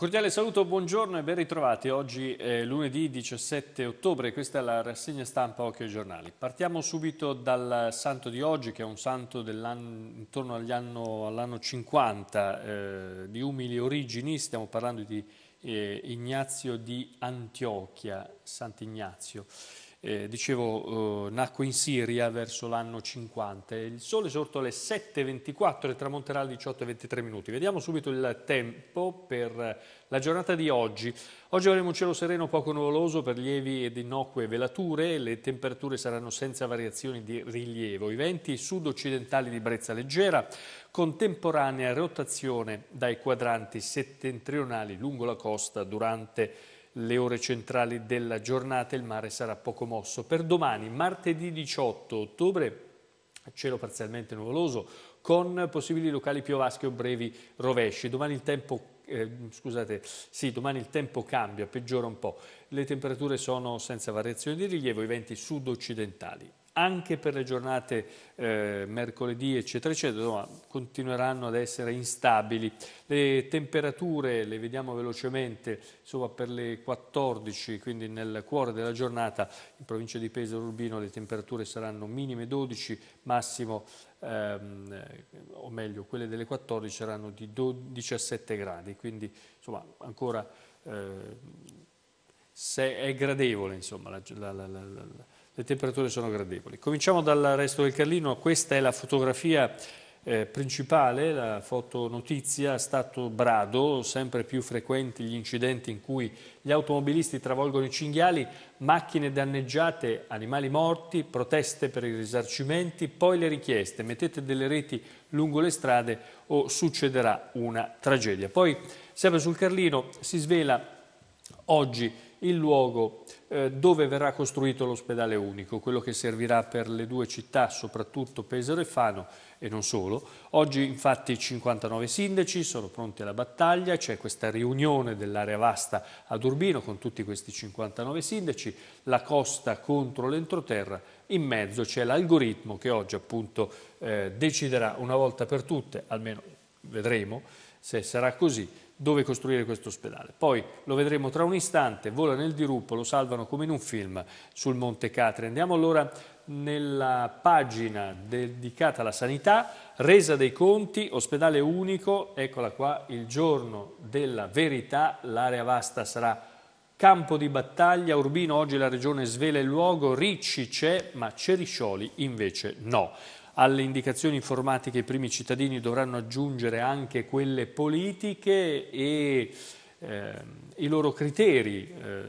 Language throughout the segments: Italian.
cordiale saluto, buongiorno e ben ritrovati. Oggi è lunedì 17 ottobre, questa è la rassegna stampa Occhio ai Giornali. Partiamo subito dal santo di oggi, che è un santo intorno all'anno all 50, eh, di umili origini, stiamo parlando di eh, Ignazio di Antiochia, Sant'Ignazio. Eh, dicevo, eh, nacque in Siria verso l'anno 50. Il sole è sorto alle 7.24 e tramonterà alle 18.23 minuti. Vediamo subito il tempo per la giornata di oggi. Oggi avremo un cielo sereno poco nuvoloso per lievi ed innocue velature, le temperature saranno senza variazioni di rilievo, i venti sud-occidentali di brezza leggera, contemporanea rotazione dai quadranti settentrionali lungo la costa durante il le ore centrali della giornata, il mare sarà poco mosso. Per domani, martedì 18 ottobre, cielo parzialmente nuvoloso, con possibili locali piovaschi o brevi rovesci. Domani il tempo eh, scusate, sì, domani il tempo cambia, peggiora un po'. Le temperature sono senza variazioni di rilievo, i venti sud-occidentali anche per le giornate eh, mercoledì eccetera eccetera, insomma, continueranno ad essere instabili. Le temperature le vediamo velocemente, insomma per le 14, quindi nel cuore della giornata in provincia di Pesaro Urbino le temperature saranno minime 12, massimo ehm, o meglio quelle delle 14 saranno di 12, 17 gradi, quindi insomma ancora eh, è gradevole insomma la, la, la, la le temperature sono gradevoli. Cominciamo dal resto del Carlino, questa è la fotografia eh, principale, la fotonotizia, stato brado, sempre più frequenti gli incidenti in cui gli automobilisti travolgono i cinghiali, macchine danneggiate, animali morti, proteste per i risarcimenti, poi le richieste, mettete delle reti lungo le strade o succederà una tragedia. Poi sempre sul Carlino si svela oggi il luogo eh, dove verrà costruito l'ospedale unico, quello che servirà per le due città, soprattutto Pesaro e Fano e non solo. Oggi infatti 59 sindaci sono pronti alla battaglia, c'è questa riunione dell'area vasta ad Urbino con tutti questi 59 sindaci, la costa contro l'entroterra, in mezzo c'è l'algoritmo che oggi appunto eh, deciderà una volta per tutte, almeno vedremo se sarà così, dove costruire questo ospedale. Poi lo vedremo tra un istante, vola nel dirupo, lo salvano come in un film sul Monte Catri. Andiamo allora nella pagina dedicata alla sanità, resa dei conti, ospedale unico, eccola qua, il giorno della verità, l'area vasta sarà campo di battaglia, Urbino oggi la regione svela il luogo, Ricci c'è ma Ceriscioli invece no alle indicazioni informatiche i primi cittadini dovranno aggiungere anche quelle politiche e eh, i loro criteri, eh,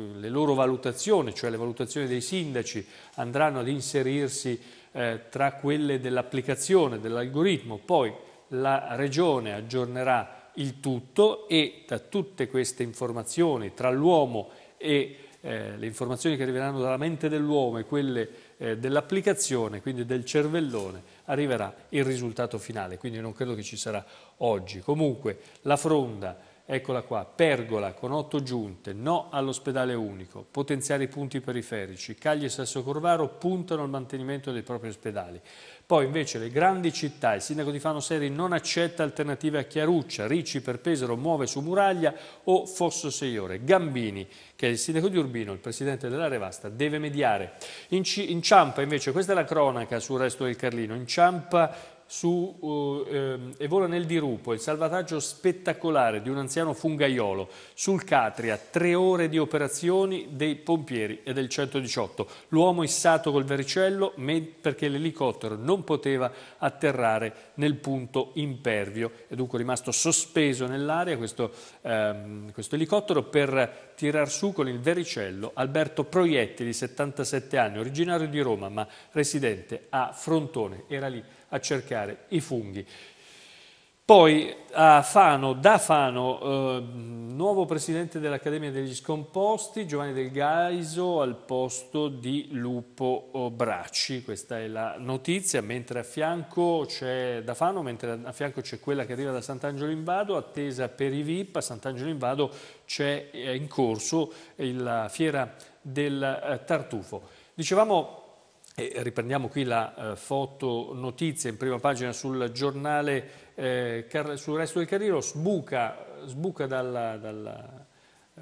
le loro valutazioni, cioè le valutazioni dei sindaci, andranno ad inserirsi eh, tra quelle dell'applicazione dell'algoritmo. Poi la Regione aggiornerà il tutto e da tutte queste informazioni tra l'uomo e eh, le informazioni che arriveranno dalla mente dell'uomo e quelle eh, dell'applicazione, quindi del cervellone, arriverà il risultato finale, quindi non credo che ci sarà oggi. Comunque la fronda Eccola qua, Pergola con otto giunte, no all'ospedale unico, potenziare i punti periferici, Cagli e Sasso Corvaro puntano al mantenimento dei propri ospedali. Poi invece le grandi città, il sindaco di Fano Seri non accetta alternative a Chiaruccia, Ricci per Pesaro muove su Muraglia o Fosso Seiore. Gambini, che è il sindaco di Urbino, il presidente della Revasta, deve mediare. Inci inciampa invece, questa è la cronaca sul resto del Carlino, inciampa su uh, ehm, Evola nel dirupo, il salvataggio spettacolare di un anziano fungaiolo sul Catria, tre ore di operazioni dei pompieri e del 118. L'uomo issato col vericello perché l'elicottero non poteva atterrare nel punto impervio, è dunque rimasto sospeso nell'aria questo, ehm, questo elicottero per tirar su con il vericello Alberto Proietti di 77 anni, originario di Roma ma residente a Frontone, era lì a cercare i funghi. Poi a Fano, da Fano, eh, nuovo presidente dell'Accademia degli Scomposti, Giovanni Del Gaiso al posto di Lupo Bracci, questa è la notizia, mentre a fianco c'è da Fano, mentre a fianco c'è quella che arriva da Sant'Angelo in Vado, attesa per i VIP, a Sant'Angelo in Vado c'è eh, in corso la fiera del eh, tartufo. Dicevamo e riprendiamo qui la eh, foto notizia in prima pagina sul giornale eh, sul resto del Carriero, sbuca, sbuca dalla, eh,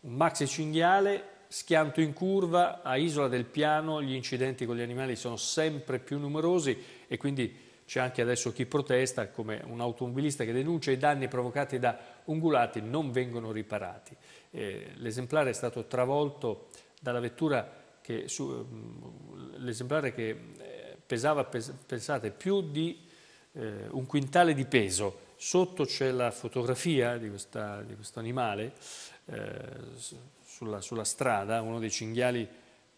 maxi cinghiale, schianto in curva, a Isola del Piano gli incidenti con gli animali sono sempre più numerosi e quindi c'è anche adesso chi protesta, come un automobilista che denuncia i danni provocati da ungulati non vengono riparati. Eh, l'esemplare è stato travolto dalla vettura che ehm, l'esemplare che eh, pesava, pensate, più di eh, un quintale di peso, sotto c'è la fotografia di, questa, di questo animale eh, sulla, sulla strada, uno dei cinghiali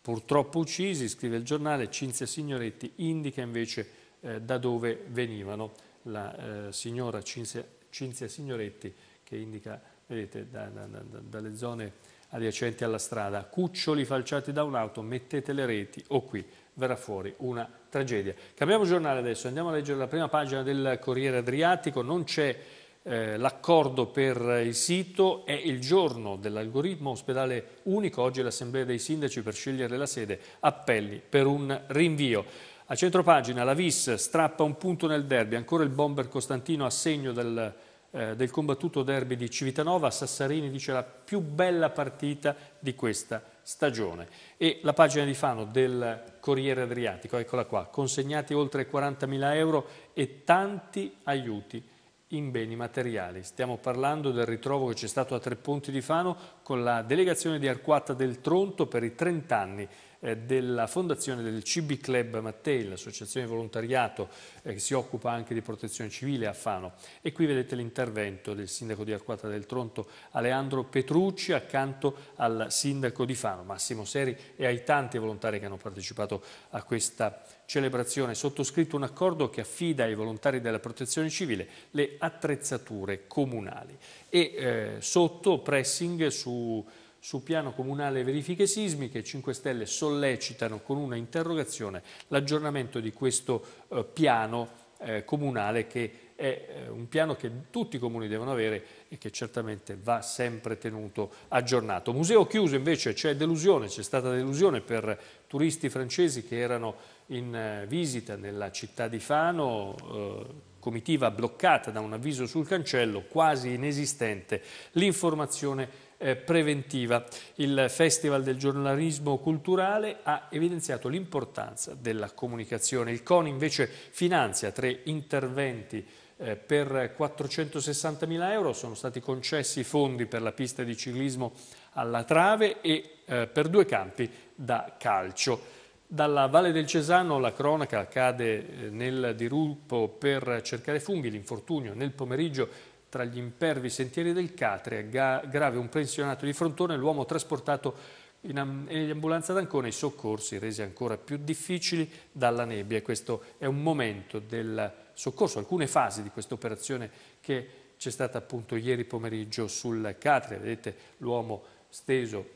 purtroppo uccisi, scrive il giornale, Cinzia Signoretti indica invece eh, da dove venivano la eh, signora Cinzia, Cinzia, Signoretti che indica vedete, da, da, da, dalle zone adiacenti alla strada, cuccioli falciati da un'auto, mettete le reti o qui verrà fuori una tragedia. Cambiamo giornale adesso, andiamo a leggere la prima pagina del Corriere Adriatico, non c'è eh, l'accordo per il sito, è il giorno dell'algoritmo ospedale unico, oggi l'assemblea dei sindaci per scegliere la sede, appelli per un rinvio. A centro pagina la Vis strappa un punto nel derby, ancora il bomber Costantino a segno del eh, del combattuto derby di Civitanova, Sassarini dice la più bella partita di questa stagione. E la pagina di Fano del Corriere Adriatico, eccola qua, consegnati oltre 40.000 euro e tanti aiuti in beni materiali. Stiamo parlando del ritrovo che c'è stato a Tre Ponti di Fano con la delegazione di Arquata del Tronto per i 30 anni eh, della fondazione del CB Club Mattei, l'associazione di volontariato eh, che si occupa anche di protezione civile a Fano. E qui vedete l'intervento del sindaco di Arquata del Tronto, Aleandro Petrucci, accanto al sindaco di Fano, Massimo Seri, e ai tanti volontari che hanno partecipato a questa celebrazione. Sottoscritto un accordo che affida ai volontari della protezione civile le attrezzature comunali. E eh, sotto pressing su sul piano comunale verifiche sismiche, 5 Stelle sollecitano con una interrogazione l'aggiornamento di questo eh, piano eh, comunale che è eh, un piano che tutti i comuni devono avere e che certamente va sempre tenuto aggiornato. Museo chiuso invece c'è delusione, c'è stata delusione per turisti francesi che erano in eh, visita nella città di Fano, eh, comitiva bloccata da un avviso sul cancello, quasi inesistente l'informazione eh, preventiva. Il Festival del giornalismo culturale ha evidenziato l'importanza della comunicazione. Il CONI invece finanzia tre interventi eh, per 460 mila euro sono stati concessi fondi per la pista di ciclismo alla Trave e eh, per due campi da calcio. Dalla Valle del Cesano la cronaca cade nel dirulpo per cercare funghi, l'infortunio nel pomeriggio tra gli impervi sentieri del Catria, grave un pensionato di Frontone, l'uomo trasportato in, am in ambulanza d'Ancona, i soccorsi resi ancora più difficili dalla nebbia. Questo è un momento del soccorso, alcune fasi di questa operazione che c'è stata appunto ieri pomeriggio sul Catria. Vedete l'uomo steso,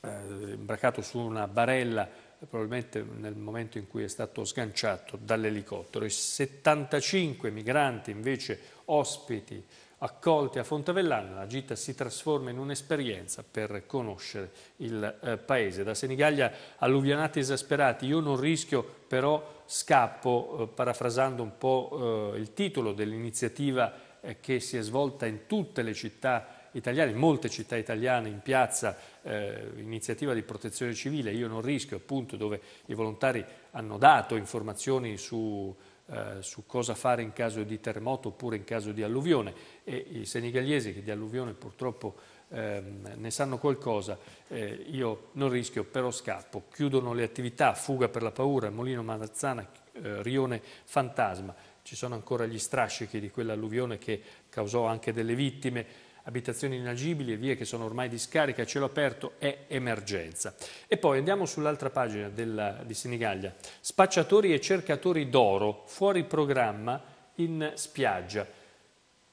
eh, imbracato su una barella probabilmente nel momento in cui è stato sganciato dall'elicottero. I 75 migranti invece ospiti accolte a Fontavellana, la gita si trasforma in un'esperienza per conoscere il eh, paese. Da Senigallia alluvianati esasperati, io non rischio però scappo, eh, parafrasando un po' eh, il titolo dell'iniziativa eh, che si è svolta in tutte le città italiane, in molte città italiane, in piazza, eh, iniziativa di protezione civile, io non rischio appunto dove i volontari hanno dato informazioni su eh, su cosa fare in caso di terremoto oppure in caso di alluvione e i senegalesi che di alluvione purtroppo ehm, ne sanno qualcosa, eh, io non rischio però scappo, chiudono le attività, fuga per la paura, Molino Manazzana, eh, Rione Fantasma, ci sono ancora gli strascichi di quell'alluvione che causò anche delle vittime, abitazioni inagibili e vie che sono ormai di scarica cielo aperto è emergenza. E poi andiamo sull'altra pagina della, di Sinigaglia. Spacciatori e cercatori d'oro fuori programma in spiaggia.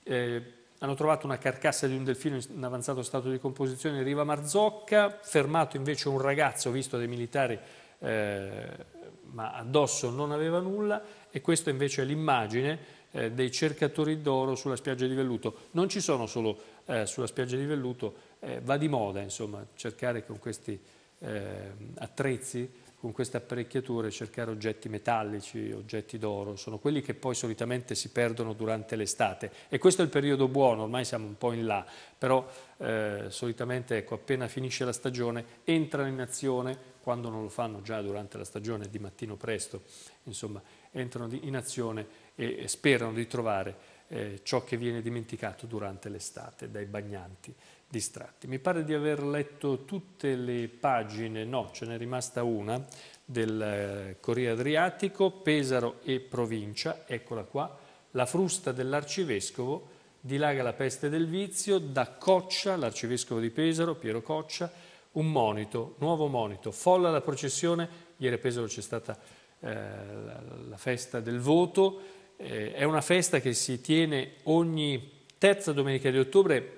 Eh, hanno trovato una carcassa di un delfino in avanzato stato di composizione in riva Marzocca, fermato invece un ragazzo visto dai militari eh, ma addosso non aveva nulla e questa invece è l'immagine eh, dei cercatori d'oro sulla spiaggia di Velluto. Non ci sono solo eh, sulla spiaggia di velluto, eh, va di moda insomma, cercare con questi eh, attrezzi, con queste apparecchiature, cercare oggetti metallici, oggetti d'oro, sono quelli che poi solitamente si perdono durante l'estate e questo è il periodo buono, ormai siamo un po' in là, però eh, solitamente ecco, appena finisce la stagione entrano in azione quando non lo fanno già durante la stagione, di mattino presto, insomma, entrano in azione e sperano di trovare eh, ciò che viene dimenticato durante l'estate dai bagnanti distratti. Mi pare di aver letto tutte le pagine, no, ce n'è rimasta una, del eh, Corriere Adriatico, Pesaro e provincia, eccola qua, la frusta dell'arcivescovo, dilaga la peste del vizio, da Coccia, l'arcivescovo di Pesaro, Piero Coccia, un monito, nuovo monito, folla la processione, ieri a Pesaro c'è stata eh, la, la festa del voto, eh, è una festa che si tiene ogni terza domenica di ottobre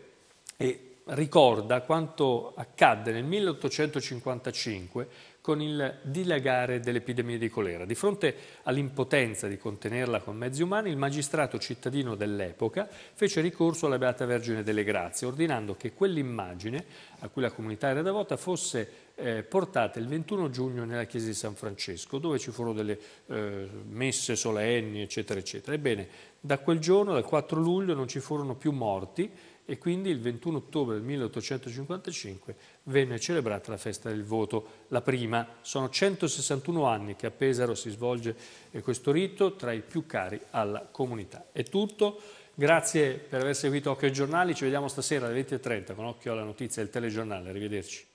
e ricorda quanto accadde nel 1855 con il dilagare dell'epidemia di colera. Di fronte all'impotenza di contenerla con mezzi umani, il magistrato cittadino dell'epoca fece ricorso alla Beata Vergine delle Grazie, ordinando che quell'immagine a cui la comunità era devota fosse eh, portate il 21 giugno nella chiesa di San Francesco, dove ci furono delle eh, messe solenni, eccetera, eccetera. Ebbene, da quel giorno, dal 4 luglio, non ci furono più morti e quindi il 21 ottobre 1855 venne celebrata la festa del voto, la prima. Sono 161 anni che a Pesaro si svolge eh, questo rito, tra i più cari alla comunità. È tutto. Grazie per aver seguito Occhio ai Giornali, ci vediamo stasera alle 20.30 con Occhio alla Notizia del telegiornale. Arrivederci.